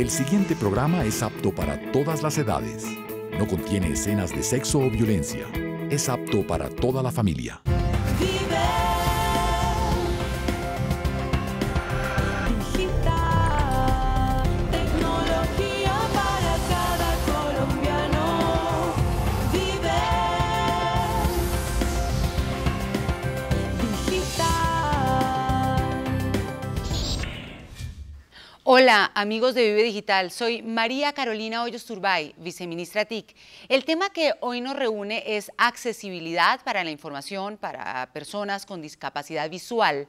El siguiente programa es apto para todas las edades. No contiene escenas de sexo o violencia. Es apto para toda la familia. Hola amigos de Vive Digital, soy María Carolina Hoyos Turbay, viceministra TIC. El tema que hoy nos reúne es accesibilidad para la información para personas con discapacidad visual.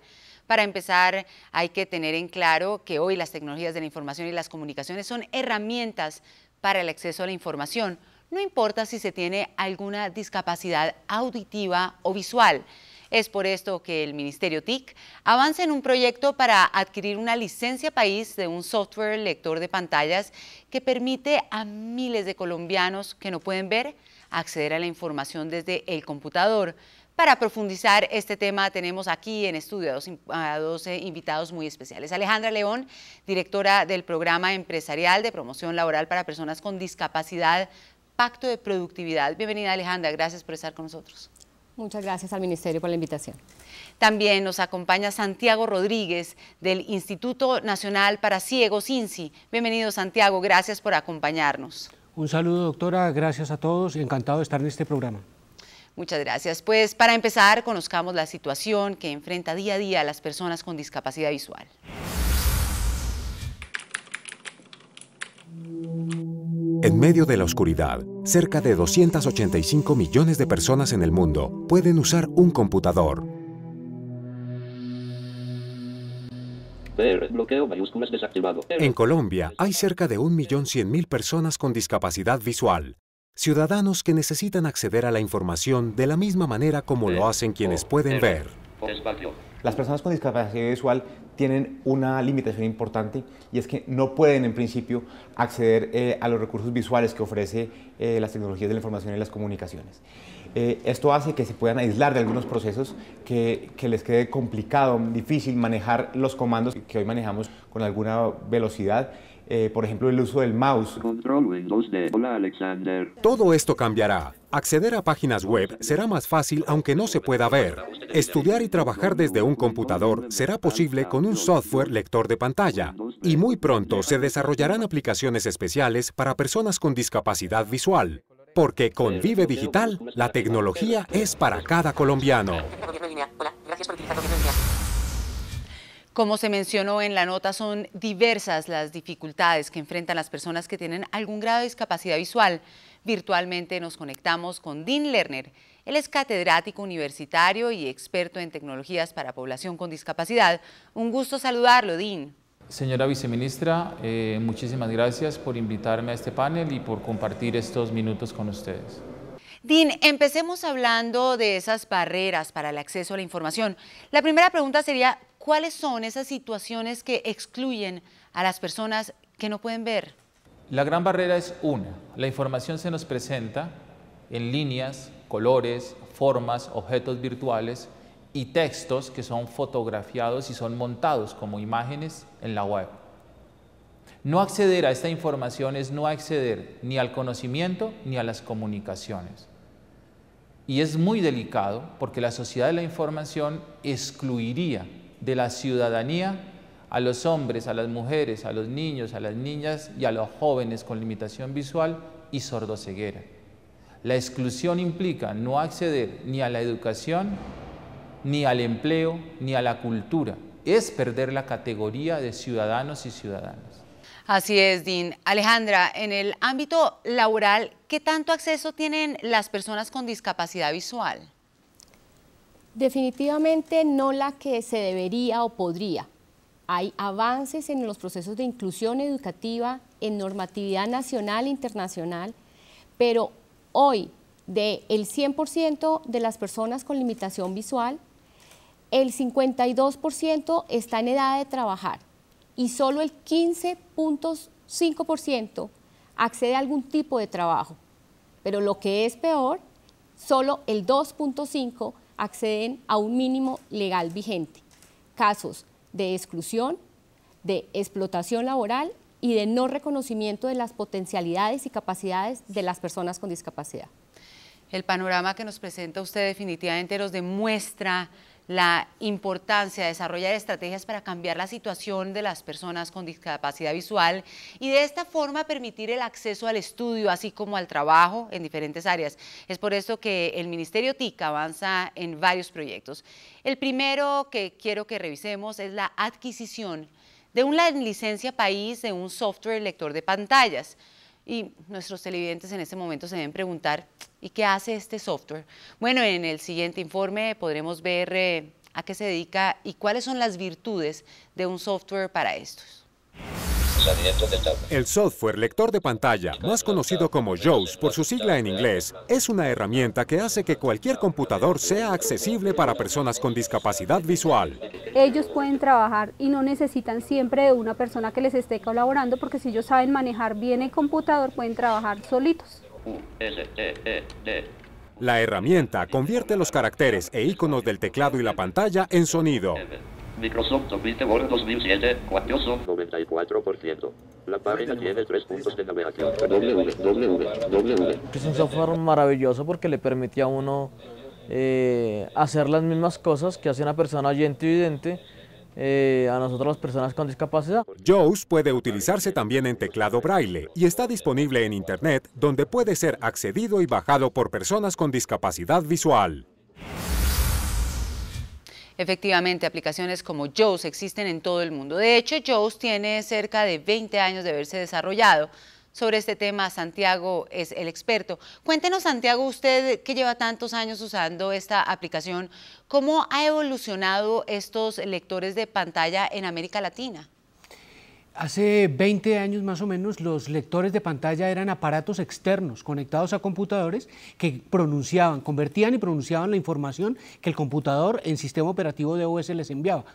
Para empezar, hay que tener en claro que hoy las tecnologías de la información y las comunicaciones son herramientas para el acceso a la información, no importa si se tiene alguna discapacidad auditiva o visual. Es por esto que el Ministerio TIC avanza en un proyecto para adquirir una licencia país de un software lector de pantallas que permite a miles de colombianos que no pueden ver acceder a la información desde el computador. Para profundizar este tema tenemos aquí en estudio a dos, eh, invitados muy especiales. Alejandra León, directora del programa empresarial de promoción laboral para personas con discapacidad, Pacto de Productividad. Bienvenida Alejandra, gracias por estar con nosotros. Muchas gracias al Ministerio por la invitación. También nos acompaña Santiago Rodríguez del Instituto Nacional para Ciegos, INSI. Bienvenido Santiago, gracias por acompañarnos. Un saludo doctora, gracias a todos y encantado de estar en este programa. Muchas gracias. Pues para empezar, conozcamos la situación que enfrenta día a día las personas con discapacidad visual. En medio de la oscuridad, cerca de 285 millones de personas en el mundo pueden usar un computador. En Colombia hay cerca de 1.100.000 personas con discapacidad visual, ciudadanos que necesitan acceder a la información de la misma manera como lo hacen quienes pueden ver. Las personas con discapacidad visual tienen una limitación importante y es que no pueden en principio acceder eh, a los recursos visuales que ofrece eh, las tecnologías de la información y las comunicaciones. Eh, esto hace que se puedan aislar de algunos procesos que, les quede complicado, difícil manejar los comandos que hoy manejamos con alguna velocidad eh, por ejemplo, el uso del mouse. Hola Alexander. Todo esto cambiará. Acceder a páginas web será más fácil aunque no se pueda ver. Estudiar y trabajar desde un computador será posible con un software lector de pantalla. Y muy pronto se desarrollarán aplicaciones especiales para personas con discapacidad visual. Porque con Vive Digital, la tecnología es para cada colombiano. Como se mencionó en la nota, son diversas las dificultades que enfrentan las personas que tienen algún grado de discapacidad visual. Virtualmente nos conectamos con Dean Lerner. Él es catedrático universitario y experto en tecnologías para población con discapacidad. Un gusto saludarlo, Dean. Señora viceministra, eh, muchísimas gracias por invitarme a este panel y por compartir estos minutos con ustedes. Dean, empecemos hablando de esas barreras para el acceso a la información. La primera pregunta sería, ¿Cuáles son esas situaciones que excluyen a las personas que no pueden ver? La gran barrera es una. La información se nos presenta en líneas, colores, formas, objetos virtuales y textos que son fotografiados y son montados como imágenes en la web. No acceder a esta información es no acceder ni al conocimiento ni a las comunicaciones. Y es muy delicado porque la sociedad de la información excluiría de la ciudadanía a los hombres, a las mujeres, a los niños, a las niñas y a los jóvenes con limitación visual y sordoceguera. La exclusión implica no acceder ni a la educación, ni al empleo, ni a la cultura. Es perder la categoría de ciudadanos y ciudadanas. Así es, Din. Alejandra, en el ámbito laboral, ¿qué tanto acceso tienen las personas con discapacidad visual? Definitivamente no la que se debería o podría. Hay avances en los procesos de inclusión educativa, en normatividad nacional e internacional, pero hoy del 100% de las personas con limitación visual, el 52% está en edad de trabajar y solo el 15.5% accede a algún tipo de trabajo. Pero lo que es peor, solo el 2.5% acceden a un mínimo legal vigente. Casos de exclusión, de explotación laboral y de no reconocimiento de las potencialidades y capacidades de las personas con discapacidad. El panorama que nos presenta usted definitivamente nos demuestra la importancia de desarrollar estrategias para cambiar la situación de las personas con discapacidad visual y de esta forma permitir el acceso al estudio, así como al trabajo en diferentes áreas. Es por esto que el Ministerio TIC avanza en varios proyectos. El primero que quiero que revisemos es la adquisición de una licencia país de un software lector de pantallas. Y nuestros televidentes en este momento se deben preguntar, ¿y qué hace este software? Bueno, en el siguiente informe podremos ver eh, a qué se dedica y cuáles son las virtudes de un software para estos. El software lector de pantalla, más conocido como JAWS por su sigla en inglés, es una herramienta que hace que cualquier computador sea accesible para personas con discapacidad visual. Ellos pueden trabajar y no necesitan siempre de una persona que les esté colaborando porque si ellos saben manejar bien el computador pueden trabajar solitos. La herramienta convierte los caracteres e iconos del teclado y la pantalla en sonido. Microsoft Office 2007, cuantioso. 94%. La página tiene tres puntos de navegación. W, Es un software maravilloso porque le permite a uno eh, hacer las mismas cosas que hace una persona oyente y eh, a nosotros las personas con discapacidad. Jaws puede utilizarse también en teclado braille y está disponible en Internet donde puede ser accedido y bajado por personas con discapacidad visual. Efectivamente, aplicaciones como Joes existen en todo el mundo. De hecho, Joe's tiene cerca de 20 años de haberse desarrollado. Sobre este tema, Santiago es el experto. Cuéntenos, Santiago, usted que lleva tantos años usando esta aplicación, ¿cómo ha evolucionado estos lectores de pantalla en América Latina? Hace 20 años más o menos los lectores de pantalla eran aparatos externos conectados a computadores que pronunciaban, convertían y pronunciaban la información que el computador en sistema operativo de OS les enviaba.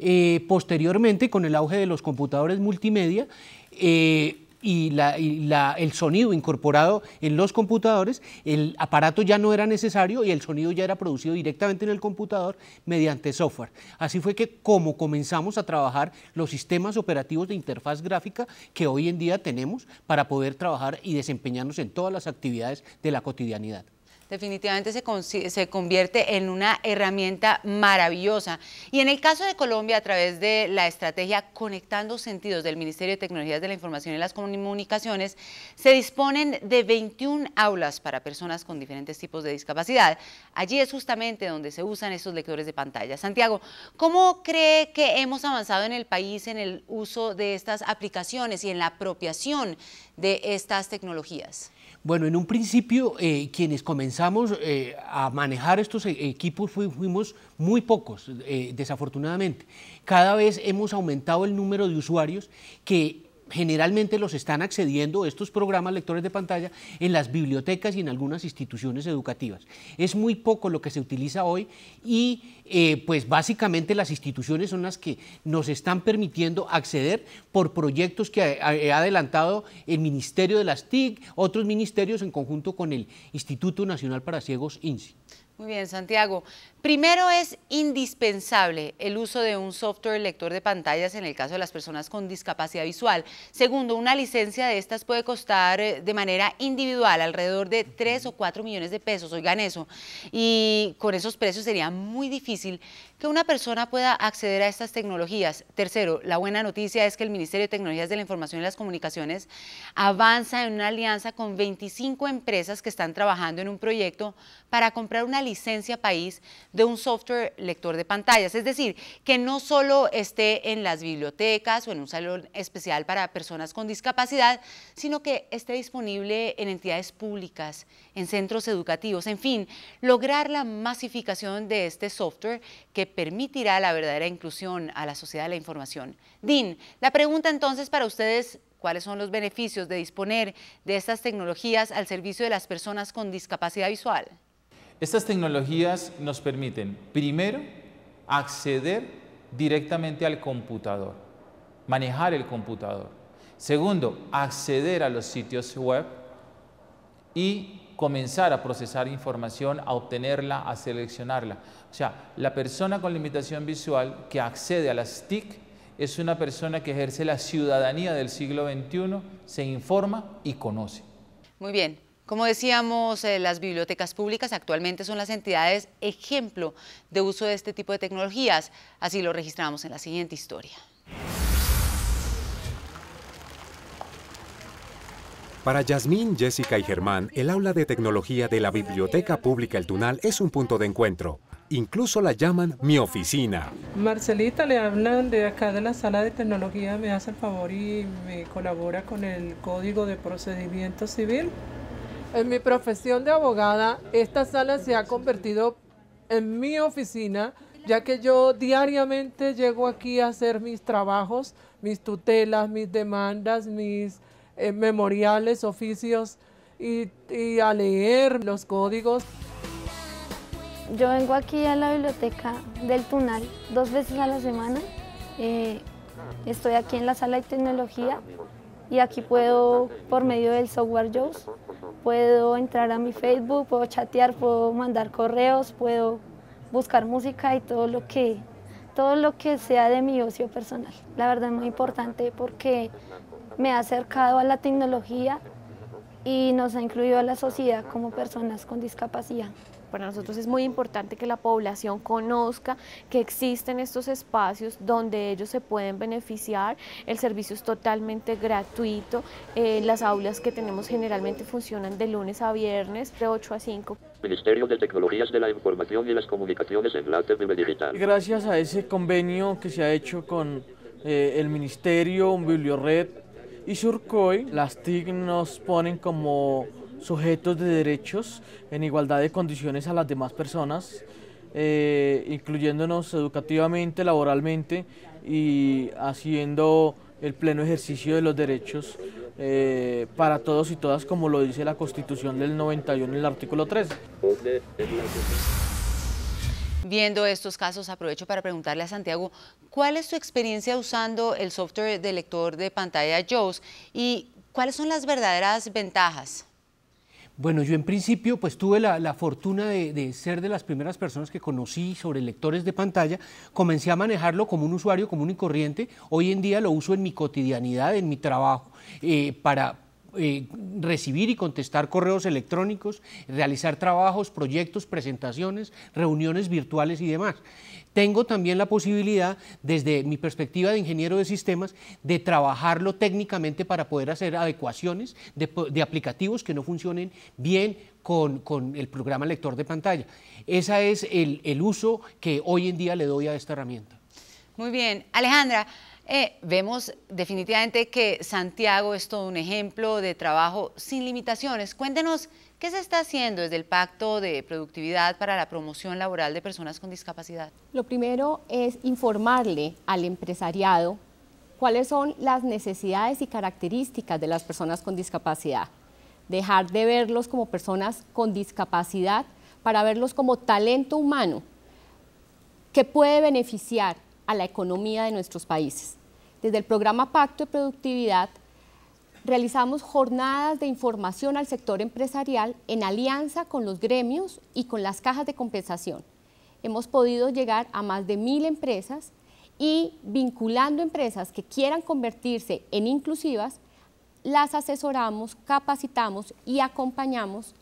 Eh, posteriormente, con el auge de los computadores multimedia, eh, y, el sonido incorporado en los computadores, el aparato ya no era necesario y el sonido ya era producido directamente en el computador mediante software. Así fue que como comenzamos a trabajar los sistemas operativos de interfaz gráfica que hoy en día tenemos para poder trabajar y desempeñarnos en todas las actividades de la cotidianidad definitivamente se, convierte en una herramienta maravillosa. Y en el caso de Colombia, a través de la estrategia Conectando Sentidos del Ministerio de Tecnologías de la Información y las Comunicaciones, se disponen de 21 aulas para personas con diferentes tipos de discapacidad. Allí es justamente donde se usan estos lectores de pantalla. Santiago, ¿cómo cree que hemos avanzado en el país en el uso de estas aplicaciones y en la apropiación de estas tecnologías? Bueno, en un principio eh, quienes comenzamos eh, a manejar estos e-, equipos fuimos muy pocos, eh, desafortunadamente. Cada vez hemos aumentado el número de usuarios que generalmente los están accediendo estos programas lectores de pantalla en las bibliotecas y en algunas instituciones educativas. Es muy poco lo que se utiliza hoy y eh, pues básicamente las instituciones son las que nos están permitiendo acceder por proyectos que ha, ha adelantado el Ministerio de las TIC, otros ministerios en conjunto con el Instituto Nacional para Ciegos, INSI. Muy bien, Santiago. Primero es indispensable el uso de un software lector de pantallas en el caso de las personas con discapacidad visual. Segundo, una licencia de estas puede costar eh, de manera individual alrededor de 3 o 4 millones de pesos, oigan eso. Y con esos precios sería muy difícil que una persona pueda acceder a estas tecnologías. Tercero, la buena noticia es que el Ministerio de Tecnologías de la Información y las Comunicaciones avanza en una alianza con 25 empresas que están trabajando en un proyecto para comprar una licencia país de un software lector de pantallas. Es decir, que no solo esté en las bibliotecas o en un salón especial para personas con discapacidad, sino que esté disponible en entidades públicas, en centros educativos, en fin, lograr la masificación de este software que permitirá la verdadera inclusión a la sociedad de la información. Dean, la pregunta entonces para ustedes, ¿cuáles son los beneficios de disponer de estas tecnologías al servicio de las personas con discapacidad visual? Estas tecnologías nos permiten, primero, acceder directamente al computador, manejar el computador. Segundo, acceder a los sitios web y comenzar a procesar información, a obtenerla, a seleccionarla. O sea, la persona con limitación visual que accede a las TIC es una persona que ejerce la ciudadanía del siglo XXI, se informa y conoce. Muy bien, como decíamos, eh, las bibliotecas públicas actualmente son las entidades ejemplo de uso de este tipo de tecnologías. Así lo registramos en la siguiente historia. Para Yasmín, Jessica y Germán, el aula de tecnología de la Biblioteca Pública El Tunal es un punto de encuentro incluso la llaman mi oficina. Marcelita, le hablan de acá de la sala de tecnología, me hace el favor y me colabora con el Código de Procedimiento Civil. En mi profesión de abogada, esta sala se ha convertido en mi oficina, ya que yo diariamente llego aquí a hacer mis trabajos, mis tutelas, mis demandas, mis eh, memoriales, oficios y, y a leer los códigos. Yo vengo aquí a la biblioteca del Tunal dos veces a la semana. Eh, estoy aquí en la sala de tecnología y aquí puedo, por medio del software JOS, puedo entrar a mi Facebook, puedo chatear, puedo mandar correos, puedo buscar música y todo lo que, todo lo que sea de mi ocio personal. La verdad es muy importante porque me ha acercado a la tecnología y nos ha incluido a la sociedad como personas con discapacidad. Para nosotros es muy importante que la población conozca que existen estos espacios donde ellos se pueden beneficiar. El servicio es totalmente gratuito. Eh, las aulas que tenemos generalmente funcionan de lunes a viernes, de 8 a 5. Ministerio de Tecnologías de la Información y las Comunicaciones en la Digital. Gracias a ese convenio que se ha hecho con eh, el Ministerio, Bibliored y Surcoy, las TIC nos ponen como sujetos de derechos en igualdad de condiciones a las demás personas, eh, incluyéndonos educativamente, laboralmente y haciendo el pleno ejercicio de los derechos eh, para todos y todas, como lo dice la Constitución del 91 en el artículo 3. Viendo estos casos, aprovecho para preguntarle a Santiago, ¿cuál es su experiencia usando el software de lector de pantalla Joe's y cuáles son las verdaderas ventajas? Bueno, yo en principio pues tuve la, fortuna de, ser de las primeras personas que conocí sobre lectores de pantalla. Comencé a manejarlo como un usuario común y corriente. Hoy en día lo uso en mi cotidianidad, en mi trabajo, eh, para, eh, recibir y contestar correos electrónicos, realizar trabajos, proyectos, presentaciones, reuniones virtuales y demás tengo también la posibilidad, desde mi perspectiva de ingeniero de sistemas, de trabajarlo técnicamente para poder hacer adecuaciones de, aplicativos que no funcionen bien con, el programa lector de pantalla. Ese es el, uso que hoy en día le doy a esta herramienta. Muy bien. Alejandra, eh, vemos definitivamente que Santiago es todo un ejemplo de trabajo sin limitaciones. Cuéntenos ¿Qué se está haciendo desde el Pacto de Productividad para la Promoción Laboral de Personas con Discapacidad? Lo primero es informarle al empresariado cuáles son las necesidades y características de las personas con discapacidad. Dejar de verlos como personas con discapacidad para verlos como talento humano que puede beneficiar a la economía de nuestros países. Desde el programa Pacto de Productividad realizamos jornadas de información al sector empresarial en alianza con los gremios y con las cajas de compensación. Hemos podido llegar a más de mil empresas y vinculando empresas que quieran convertirse en inclusivas, las asesoramos, capacitamos y acompañamos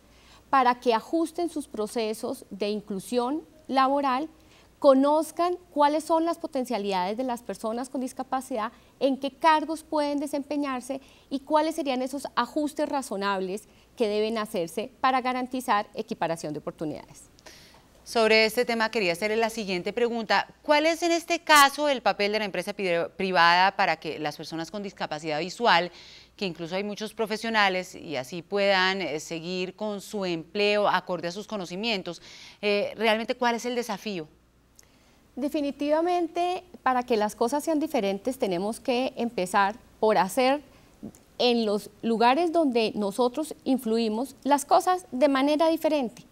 para que ajusten sus procesos de inclusión laboral conozcan cuáles son las potencialidades de las personas con discapacidad, en qué cargos pueden desempeñarse y cuáles serían esos ajustes razonables que deben hacerse para garantizar equiparación de oportunidades. Sobre este tema quería hacerle la siguiente pregunta. ¿Cuál es en este caso el papel de la empresa privada para que las personas con discapacidad visual, que incluso hay muchos profesionales y así puedan eh, seguir con su empleo acorde a sus conocimientos, eh, realmente cuál es el desafío? Definitivamente, para que las cosas sean diferentes, tenemos que empezar por hacer en los lugares donde nosotros influimos las cosas de manera diferente.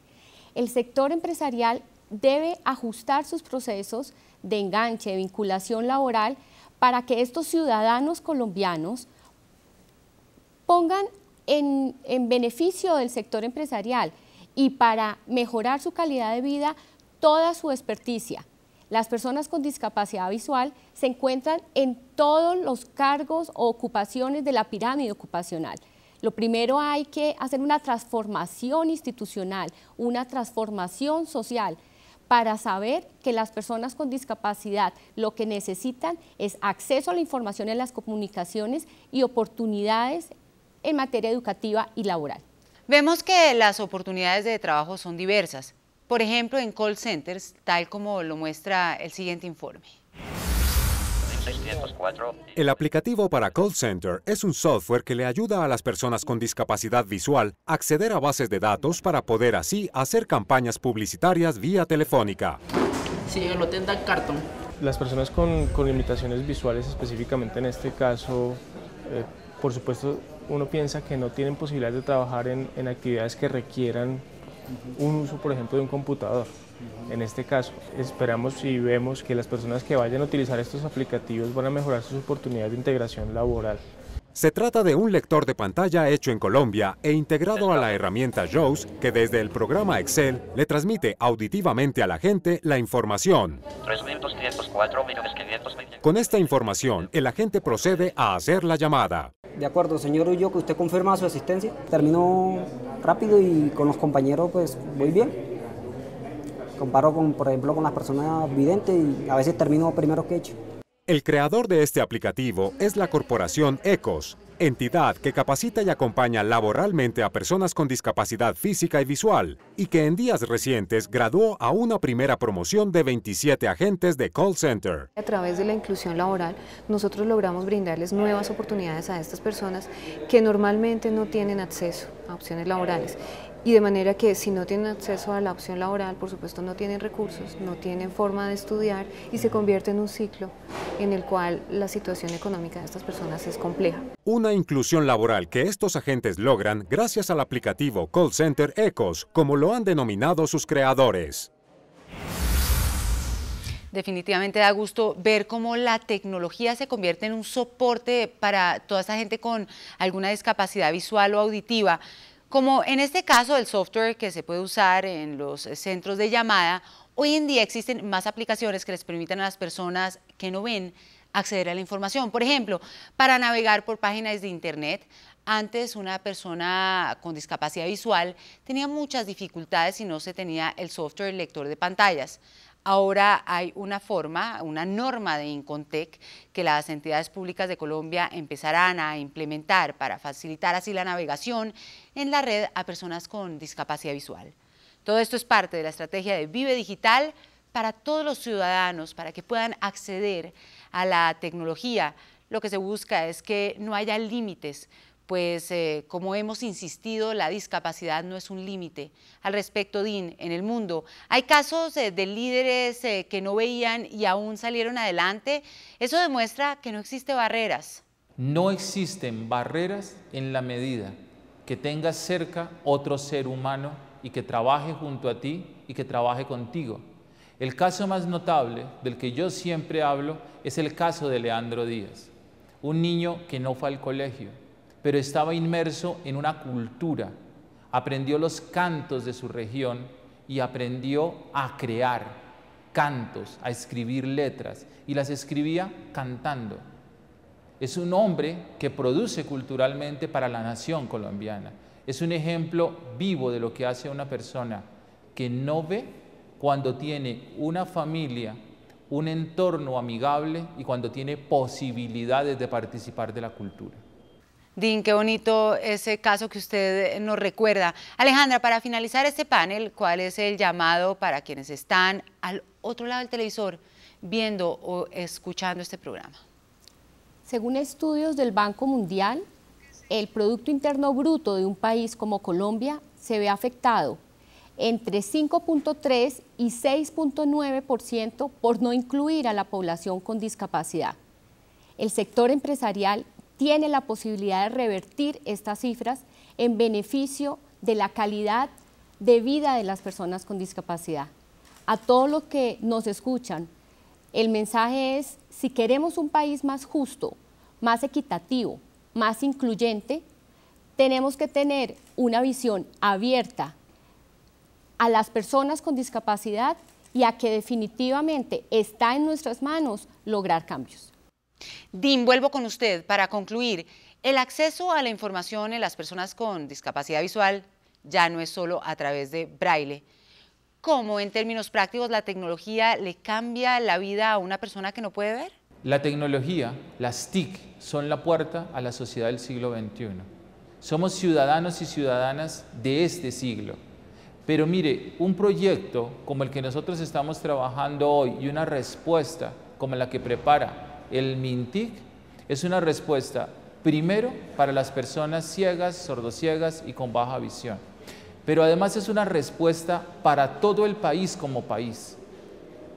El sector empresarial debe ajustar sus procesos de enganche, de vinculación laboral, para que estos ciudadanos colombianos pongan en, en, beneficio del sector empresarial y para mejorar su calidad de vida toda su experticia. Las personas con discapacidad visual se encuentran en todos los cargos o ocupaciones de la pirámide ocupacional. Lo primero hay que hacer una transformación institucional, una transformación social para saber que las personas con discapacidad lo que necesitan es acceso a la información en las comunicaciones y oportunidades en materia educativa y laboral. Vemos que las oportunidades de trabajo son diversas, por ejemplo, en call centers, tal como lo muestra el siguiente informe. El aplicativo para Call Center es un software que le ayuda a las personas con discapacidad visual a acceder a bases de datos para poder así hacer campañas publicitarias vía telefónica. Sí, lo cartón. Las personas con, limitaciones visuales, específicamente en este caso, eh, por supuesto, uno piensa que no tienen posibilidades de trabajar en actividades que requieran un uso, por ejemplo, de un computador. En este caso, esperamos y vemos que las personas que vayan a utilizar estos aplicativos van a mejorar sus oportunidades de integración laboral. Se trata de un lector de pantalla hecho en Colombia e integrado a la herramienta Jaws, que desde el programa Excel le transmite auditivamente a la gente la información. Con esta información, el agente procede a hacer la llamada. De acuerdo, señor Ullo, que usted confirma su asistencia. Terminó rápido y con los compañeros pues muy bien. Comparo con, por ejemplo, con las personas videntes y a veces termino primero que he hecho. El creador de este aplicativo es la corporación ECOS, entidad que capacita y acompaña laboralmente a personas con discapacidad física y visual, y que en días recientes graduó a una primera promoción de 27 agentes de call center. A través de la inclusión laboral, nosotros logramos brindarles nuevas oportunidades a estas personas que normalmente no tienen acceso a opciones laborales y de manera que si no tienen acceso a la opción laboral, por supuesto no tienen recursos, no tienen forma de estudiar y se convierte en un ciclo en el cual la situación económica de estas personas es compleja. Una inclusión laboral que estos agentes logran gracias al aplicativo Call Center Ecos, como lo han denominado sus creadores. Definitivamente da gusto ver cómo la tecnología se convierte en un soporte para toda esa gente con alguna discapacidad visual o auditiva. Como en este caso el software que se puede usar en los eh, centros de llamada, hoy en día existen más aplicaciones que les permitan a las personas que no ven acceder a la información. Por ejemplo, para navegar por páginas de Internet, antes una persona con discapacidad visual tenía muchas dificultades si no se tenía el software lector de pantallas. Ahora hay una forma, una norma de Incontec que las entidades públicas de Colombia empezarán a implementar para facilitar así la navegación en la red a personas con discapacidad visual. Todo esto es parte de la estrategia de Vive Digital para todos los ciudadanos, para que puedan acceder a la tecnología. Lo que se busca es que no haya límites pues eh, como hemos insistido, la discapacidad no es un límite. Al respecto, Dean, en el mundo, hay casos eh, de líderes eh, que no veían y aún salieron adelante. Eso demuestra que no existen barreras. No existen barreras en la medida que tengas cerca otro ser humano y que trabaje junto a ti y que trabaje contigo. El caso más notable del que yo siempre hablo es el caso de Leandro Díaz, un niño que no fue al colegio, pero estaba inmerso en una cultura, aprendió los cantos de su región y aprendió a crear cantos, a escribir letras, y las escribía cantando. Es un hombre que produce culturalmente para la nación colombiana. Es un ejemplo vivo de lo que hace una persona que no ve cuando tiene una familia, un entorno amigable y cuando tiene posibilidades de participar de la cultura. Din, qué bonito ese caso que usted eh, nos recuerda. Alejandra, para finalizar este panel, ¿cuál es el llamado para quienes están al otro lado del televisor viendo o escuchando este programa? Según estudios del Banco Mundial, el Producto Interno Bruto de un país como Colombia se ve afectado entre 5.3 y 6.9% por no incluir a la población con discapacidad. El sector empresarial tiene la posibilidad de revertir estas cifras en beneficio de la calidad de vida de las personas con discapacidad. A todos los que nos escuchan, el mensaje es, si queremos un país más justo, más equitativo, más incluyente, tenemos que tener una visión abierta a las personas con discapacidad y a que definitivamente está en nuestras manos lograr cambios. Dean, vuelvo con usted para concluir. El acceso a la información en las personas con discapacidad visual ya no es solo a través de braille. ¿Cómo en términos prácticos la tecnología le cambia la vida a una persona que no puede ver? La tecnología, las TIC, son la puerta a la sociedad del siglo XXI. Somos ciudadanos y ciudadanas de este siglo. Pero mire, un proyecto como el que nosotros estamos trabajando hoy y una respuesta como la que prepara el MINTIC es una respuesta primero para las personas ciegas, sordociegas y con baja visión. Pero además es una respuesta para todo el país como país,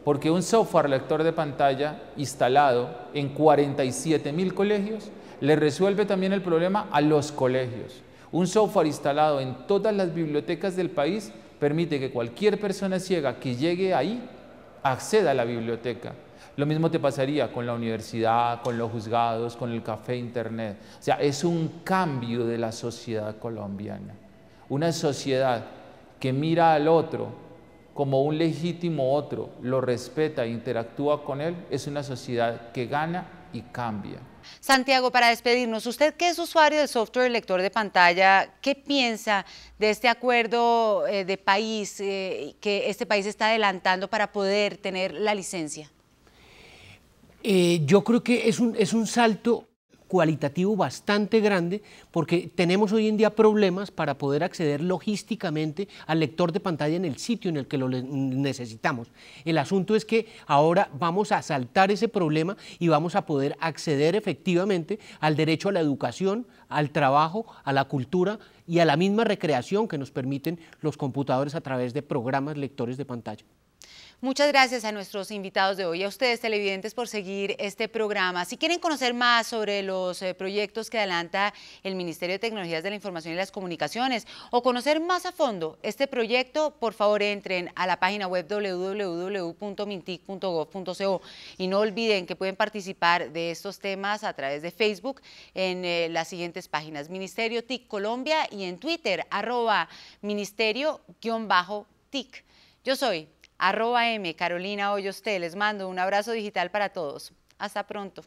porque un software lector de pantalla instalado en 47 mil colegios le resuelve también el problema a los colegios. Un software instalado en todas las bibliotecas del país permite que cualquier persona ciega que llegue ahí acceda a la biblioteca lo mismo te pasaría con la universidad, con los juzgados, con el café internet. O sea, es un cambio de la sociedad colombiana. Una sociedad que mira al otro como un legítimo otro, lo respeta e interactúa con él, es una sociedad que gana y cambia. Santiago, para despedirnos, usted que es usuario del software lector de pantalla, ¿qué piensa de este acuerdo eh, de país eh, que este país está adelantando para poder tener la licencia? Eh, yo creo que es un, es un salto cualitativo bastante grande porque tenemos hoy en día problemas para poder acceder logísticamente al lector de pantalla en el sitio en el que lo necesitamos. El asunto es que ahora vamos a saltar ese problema y vamos a poder acceder efectivamente al derecho a la educación, al trabajo, a la cultura y a la misma recreación que nos permiten los computadores a través de programas lectores de pantalla. Muchas gracias a nuestros invitados de hoy, a ustedes televidentes por seguir este programa. Si quieren conocer más sobre los eh, proyectos que adelanta el Ministerio de Tecnologías de la Información y las Comunicaciones o conocer más a fondo este proyecto, por favor entren a la página web www.mintic.gov.co y no olviden que pueden participar de estos temas a través de Facebook en eh, las siguientes páginas, Ministerio TIC Colombia y en Twitter, arroba ministerio-TIC. Yo soy arroba M, Carolina Hoyos T. Les mando un abrazo digital para todos. Hasta pronto.